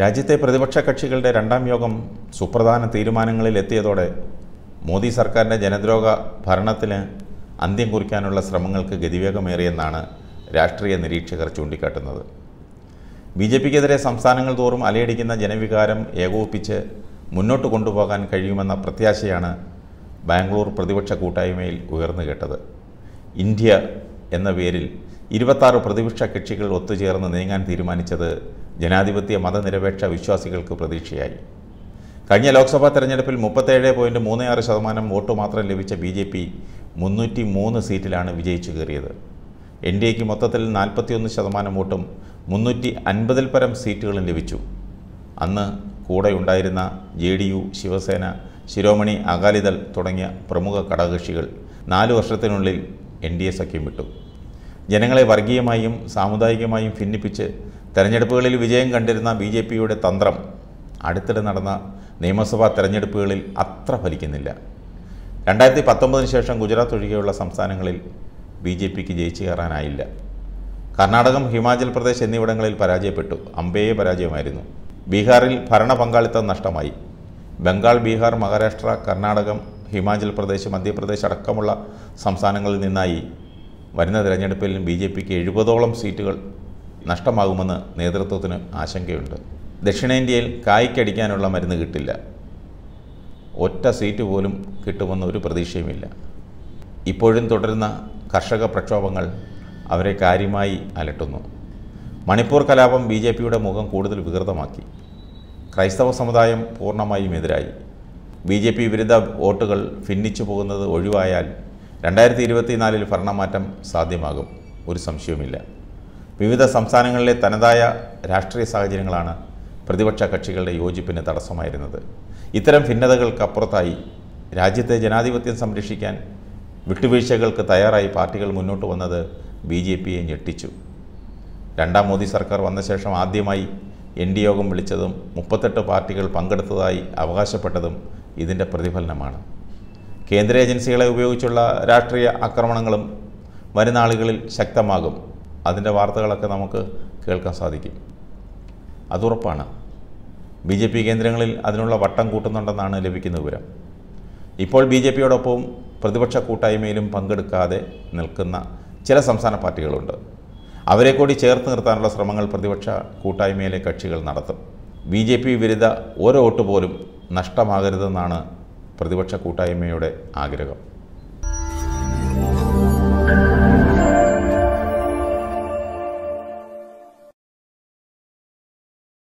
രാജ്യത്തെ പ്രതിപക്ഷ കക്ഷികളുടെ രണ്ടാം യോഗം സുപ്രധാന തീരുമാനങ്ങളിൽ എത്തിയതോടെ മോദി സർക്കാരിൻ്റെ ജനദ്രോഹ ഭരണത്തിന് അന്ത്യം കുറിക്കാനുള്ള ശ്രമങ്ങൾക്ക് ഗതിവേഗമേറിയെന്നാണ് രാഷ്ട്രീയ നിരീക്ഷകർ ചൂണ്ടിക്കാട്ടുന്നത് ബി ജെ പിക്കെതിരെ സംസ്ഥാനങ്ങൾ തോറും അലയടിക്കുന്ന ജനവികാരം ഏകോപിപ്പിച്ച് മുന്നോട്ട് കൊണ്ടുപോകാൻ കഴിയുമെന്ന പ്രത്യാശയാണ് ബാംഗ്ലൂർ പ്രതിപക്ഷ കൂട്ടായ്മയിൽ ഉയർന്നു കേട്ടത് ഇന്ത്യ എന്ന പേരിൽ ഇരുപത്താറ് പ്രതിപക്ഷ കക്ഷികൾ ഒത്തുചേർന്ന് നീങ്ങാൻ തീരുമാനിച്ചത് ജനാധിപത്യ മതനിരപേക്ഷ വിശ്വാസികൾക്ക് പ്രതീക്ഷയായി കഴിഞ്ഞ ലോക്സഭാ തെരഞ്ഞെടുപ്പിൽ മുപ്പത്തേഴ് പോയിൻറ്റ് മൂന്ന് ആറ് ശതമാനം വോട്ട് മാത്രം ലഭിച്ച ബി ജെ പി മുന്നൂറ്റി മൂന്ന് സീറ്റിലാണ് വിജയിച്ചു കയറിയത് എൻ ഡി എക്ക് മൊത്തത്തിൽ നാൽപ്പത്തിയൊന്ന് ശതമാനം വോട്ടും മുന്നൂറ്റി അൻപതിൽ പരം സീറ്റുകളും ലഭിച്ചു അന്ന് കൂടെയുണ്ടായിരുന്ന J D U Shiv Sena Shiromani Akali Dal തുടങ്ങിയ പ്രമുഖ ഘടകകക്ഷികൾ നാലു വർഷത്തിനുള്ളിൽ എൻ ഡി എ സഖ്യം വിട്ടു ജനങ്ങളെ വർഗീയമായും സാമുദായികമായും ഭിന്നിപ്പിച്ച് തെരഞ്ഞെടുപ്പുകളിൽ വിജയം കണ്ടിരുന്ന ബി ജെ പിയുടെ തന്ത്രം അടുത്തിടെ നടന്ന നിയമസഭാ തെരഞ്ഞെടുപ്പുകളിൽ അത്ര ഫലിക്കുന്നില്ല രണ്ടായിരത്തി പത്തൊമ്പതിന് ശേഷം ഗുജറാത്ത് ഒഴികെയുള്ള സംസ്ഥാനങ്ങളിൽ ബി ജെ പിക്ക് ജയിച്ചു കയറാനായില്ല കർണാടകം ഹിമാചൽ പ്രദേശ് എന്നിവിടങ്ങളിൽ പരാജയപ്പെട്ടു അമ്പയെ പരാജയമായിരുന്നു ബീഹാറിൽ ഭരണ പങ്കാളിത്തം നഷ്ടമായി ബംഗാൾ ബീഹാർ മഹാരാഷ്ട്ര കർണാടകം ഹിമാചൽ പ്രദേശ് മധ്യപ്രദേശ് അടക്കമുള്ള സംസ്ഥാനങ്ങളിൽ നിന്നായി വരുന്ന തെരഞ്ഞെടുപ്പിൽ ബി ജെ പിക്ക് എഴുപതോളം സീറ്റുകൾ നഷ്ടമാകുമെന്ന് നേതൃത്വത്തിന് ആശങ്കയുണ്ട് ദക്ഷിണേന്ത്യയിൽ കായ്ക്കടിക്കാനുള്ള മരുന്ന് കിട്ടില്ല ഒറ്റ സീറ്റ് പോലും കിട്ടുമെന്ന് ഒരു പ്രതീക്ഷയുമില്ല ഇപ്പോഴും തുടരുന്ന കർഷക പ്രക്ഷോഭങ്ങൾ അവരെ കാര്യമായി അലട്ടുന്നു മണിപ്പൂർ കലാപം ബി ജെ പിയുടെ മുഖം കൂടുതൽ വികൃതമാക്കി ക്രൈസ്തവ സമുദായം പൂർണ്ണമായും എതിരായി ബി ജെ പി വിരുദ്ധ വോട്ടുകൾ ഭിന്നിച്ചു പോകുന്നത് ഒഴിവായാൽ രണ്ടായിരത്തി ഇരുപത്തിനാലിൽ ഭരണമാറ്റം സാധ്യമാകും ഒരു സംശയവുമില്ല വിവിധ സംസ്ഥാനങ്ങളിലെ തനതായ രാഷ്ട്രീയ സാഹചര്യങ്ങളാണ് പ്രതിപക്ഷ കക്ഷികളുടെ യോജിപ്പിന് തടസ്സമായിരുന്നത് ഇത്തരം ഭിന്നതകൾക്കപ്പുറത്തായി രാജ്യത്തെ ജനാധിപത്യം സംരക്ഷിക്കാൻ വിട്ടുവീഴ്ചകൾക്ക് തയ്യാറായി പാർട്ടികൾ മുന്നോട്ട് വന്നത് ബി ജെ പിയെ ഞെട്ടിച്ചു രണ്ടാം മോദി സർക്കാർ വന്ന ശേഷം ആദ്യമായി എൻ ഡി യോഗം വിളിച്ചതും മുപ്പത്തെട്ട് പാർട്ടികൾ പങ്കെടുത്തതായി അവകാശപ്പെട്ടതും ഇതിൻ്റെ പ്രതിഫലനമാണ് കേന്ദ്ര ഏജൻസികളെ ഉപയോഗിച്ചുള്ള രാഷ്ട്രീയ ആക്രമണങ്ങളും വരുന്നാളുകളിൽ ശക്തമാകും അതിൻ്റെ വാർത്തകളൊക്കെ നമുക്ക് കേൾക്കാൻ സാധിക്കും അതുറപ്പാണ് ബി ജെ പി കേന്ദ്രങ്ങളിൽ അതിനുള്ള വട്ടം കൂട്ടുന്നുണ്ടെന്നാണ് ലഭിക്കുന്ന വിവരം ഇപ്പോൾ ബി ജെ പിയോടൊപ്പം പ്രതിപക്ഷ കൂട്ടായ്മയിലും പങ്കെടുക്കാതെ നിൽക്കുന്ന ചില സംസ്ഥാന പാർട്ടികളുണ്ട് അവരെ കൂടി ചേർത്ത് നിർത്താനുള്ള ശ്രമങ്ങൾ പ്രതിപക്ഷ കൂട്ടായ്മയിലെ കക്ഷികൾ നടത്തും ബി ജെ പി വിരുദ്ധ ഓരോ വോട്ട് പോലും നഷ്ടമാകരുതെന്നാണ് പ്രതിപക്ഷ കൂട്ടായ്മയുടെ ആഗ്രഹം